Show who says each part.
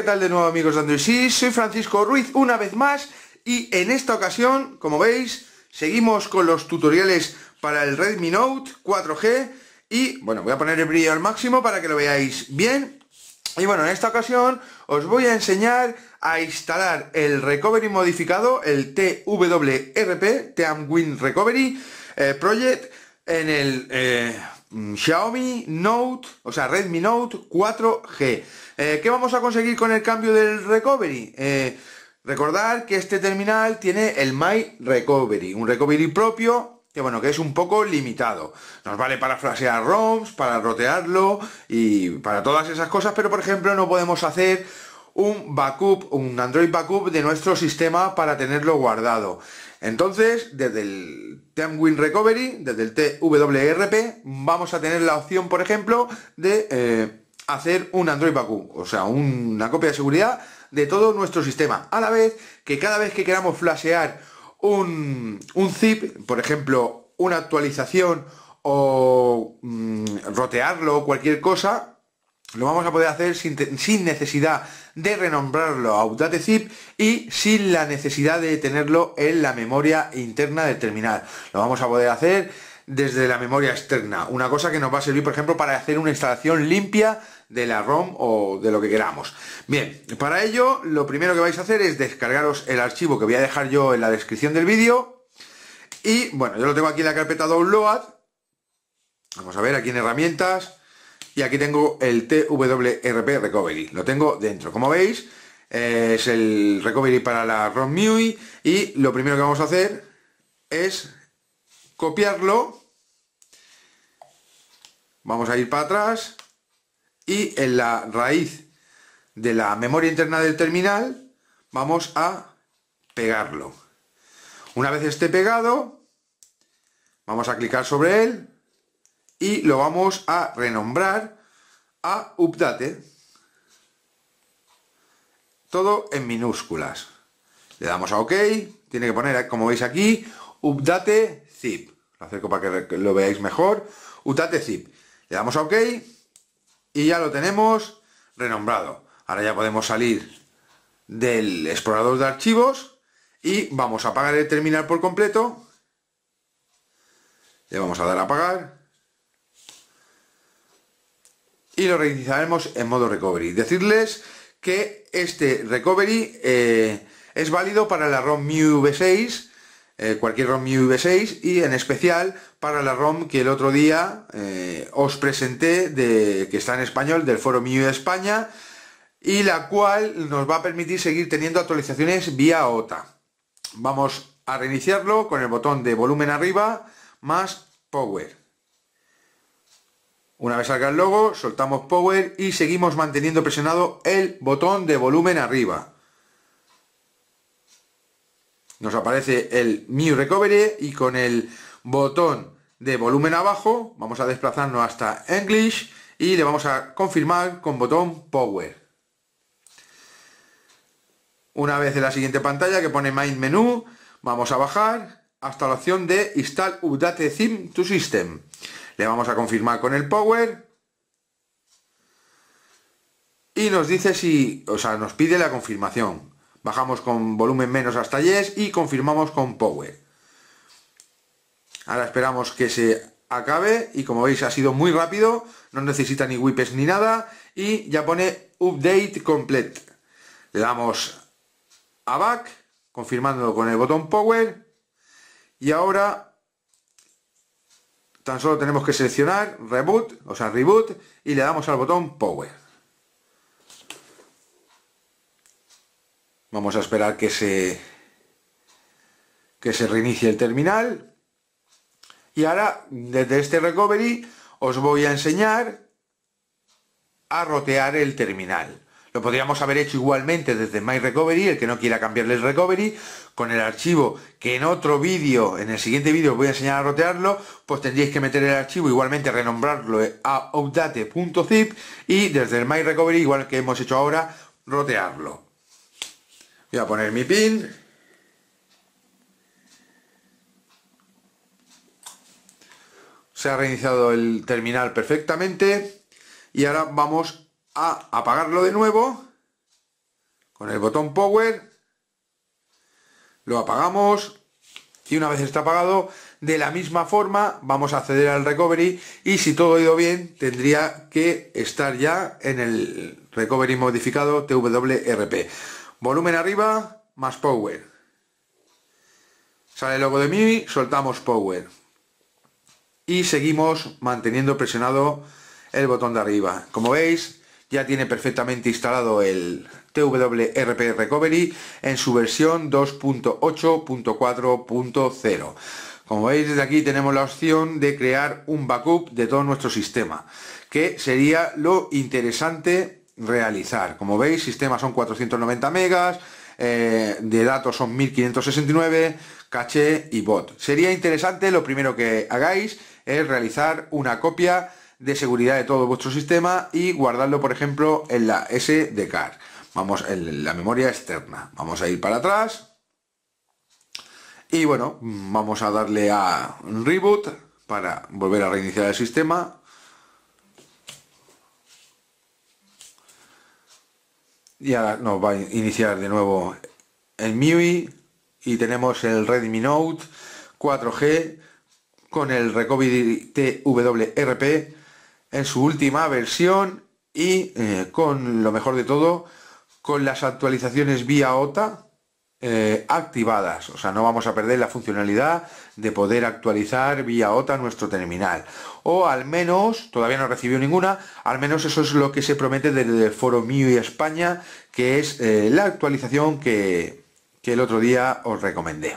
Speaker 1: ¿qué tal de nuevo amigos de Android? Sí, soy Francisco Ruiz una vez más y en esta ocasión, como veis, seguimos con los tutoriales para el Redmi Note 4G y, bueno, voy a poner el brillo al máximo para que lo veáis bien y bueno, en esta ocasión os voy a enseñar a instalar el Recovery modificado, el TWRP, Team Win Recovery eh, Project en el... Eh, Mm, Xiaomi Note, o sea, Redmi Note 4G. Eh, ¿Qué vamos a conseguir con el cambio del Recovery? Eh, recordar que este terminal tiene el My Recovery, un Recovery propio que bueno, que es un poco limitado. Nos vale para flashear ROMs, para rotearlo y para todas esas cosas, pero por ejemplo no podemos hacer un backup, un Android backup de nuestro sistema para tenerlo guardado. Entonces, desde el TemWin Recovery, desde el TWRP, vamos a tener la opción, por ejemplo, de eh, hacer un Android backup, o sea, una copia de seguridad de todo nuestro sistema. A la vez que cada vez que queramos flashear un, un zip, por ejemplo, una actualización o mm, rotearlo o cualquier cosa, lo vamos a poder hacer sin, necesidad de renombrarlo a UPDATE Zip y sin la necesidad de tenerlo en la memoria interna del terminal. Lo vamos a poder hacer desde la memoria externa, una cosa que nos va a servir, por ejemplo, para hacer una instalación limpia de la ROM o de lo que queramos. Bien, para ello lo primero que vais a hacer es descargaros el archivo que voy a dejar yo en la descripción del vídeo y bueno, yo lo tengo aquí en la carpeta download. Vamos a ver aquí en herramientas y aquí tengo el TWRP Recovery. Lo tengo dentro. Como veis, eh, es el recovery para la ROM MIUI y lo primero que vamos a hacer es copiarlo. Vamos a ir para atrás y en la raíz de la memoria interna del terminal vamos a pegarlo. Una vez esté pegado, vamos a clicar sobre él y lo vamos a renombrar a update todo en minúsculas le damos a ok tiene que poner como veis aquí update zip lo acerco para que lo veáis mejor update zip le damos a ok y ya lo tenemos renombrado ahora ya podemos salir del explorador de archivos y vamos a apagar el terminal por completo le vamos a dar a apagar y lo reiniciaremos en modo recovery. Decirles que este recovery eh, es válido para la ROM v 6 eh, cualquier ROM v 6 y en especial para la ROM que el otro día eh, os presenté, de, que está en español, del foro MIUV España y la cual nos va a permitir seguir teniendo actualizaciones vía OTA. Vamos a reiniciarlo con el botón de volumen arriba más Power. Una vez salga el logo, soltamos power y seguimos manteniendo presionado el botón de volumen arriba. Nos aparece el Mi Recovery y con el botón de volumen abajo vamos a desplazarnos hasta English y le vamos a confirmar con botón Power. Una vez en la siguiente pantalla que pone Main Menu, vamos a bajar hasta la opción de Install Update Theme to System. Le vamos a confirmar con el Power. Y nos dice si, o sea, nos pide la confirmación. Bajamos con volumen menos hasta yes y confirmamos con Power. Ahora esperamos que se acabe y como veis ha sido muy rápido, no necesita ni wipes ni nada y ya pone update complete. Le damos a back, confirmando con el botón power y ahora tan solo tenemos que seleccionar reboot, o sea reboot, y le damos al botón power. Vamos a esperar que se, que se reinicie el terminal. Y ahora, desde este recovery, os voy a enseñar a rotear el terminal. Lo podríamos haber hecho igualmente desde My Recovery, el que no quiera cambiarle el recovery, con el archivo que en otro vídeo, en el siguiente vídeo os voy a enseñar a rotearlo, pues tendríais que meter el archivo, igualmente renombrarlo a outdate.zip y desde el My Recovery, igual que hemos hecho ahora, rotearlo. Voy a poner mi pin. Se ha reiniciado el terminal perfectamente y ahora vamos a apagarlo de nuevo con el botón power lo apagamos y una vez está apagado de la misma forma vamos a acceder al recovery y si todo ha ido bien tendría que estar ya en el recovery modificado TWRP volumen arriba más power sale el logo de mi soltamos power y seguimos manteniendo presionado el botón de arriba como veis ya tiene perfectamente instalado el TWRP Recovery en su versión 2.8.4.0. Como veis desde aquí tenemos la opción de crear un backup de todo nuestro sistema, que sería lo interesante realizar. Como veis, sistema son 490 megas, eh, de datos son 1569, caché y bot. Sería interesante, lo primero que hagáis es realizar una copia de seguridad de todo vuestro sistema y guardarlo, por ejemplo, en la SD card. Vamos, en la memoria externa. Vamos a ir para atrás. Y bueno, vamos a darle a reboot para volver a reiniciar el sistema. Y ahora nos va a iniciar de nuevo el MIUI y tenemos el Redmi Note 4G con el Recovery TWRP en su última versión y eh, con lo mejor de todo, con las actualizaciones vía OTA eh, activadas. O sea, no vamos a perder la funcionalidad de poder actualizar vía OTA nuestro terminal. O al menos, todavía no recibió ninguna, al menos eso es lo que se promete desde el foro mío y España, que es eh, la actualización que, que el otro día os recomendé.